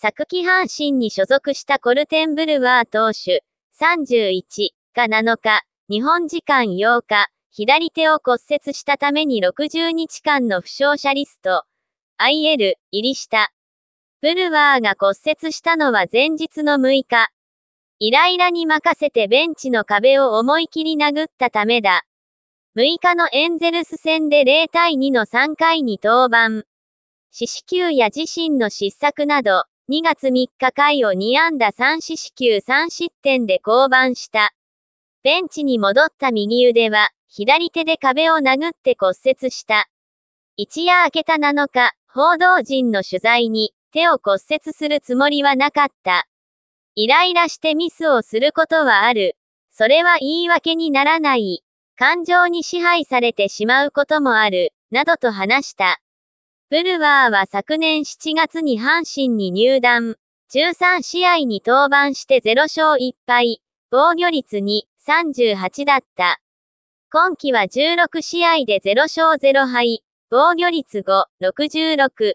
昨季阪神に所属したコルテンブルワー投手、31が7日、日本時間8日、左手を骨折したために60日間の負傷者リスト、IL 入りした。ブルワーが骨折したのは前日の6日。イライラに任せてベンチの壁を思い切り殴ったためだ。6日のエンゼルス戦で0対2の3回に登板。死死球や自身の失策など、2月3日回を2安打3四死球3失点で降板した。ベンチに戻った右腕は、左手で壁を殴って骨折した。一夜明けた7日、報道陣の取材に、手を骨折するつもりはなかった。イライラしてミスをすることはある。それは言い訳にならない。感情に支配されてしまうこともある、などと話した。ブルワーは昨年7月に阪神に入団。13試合に登板して0勝1敗、防御率2、38だった。今季は16試合で0勝0敗、防御率5、66。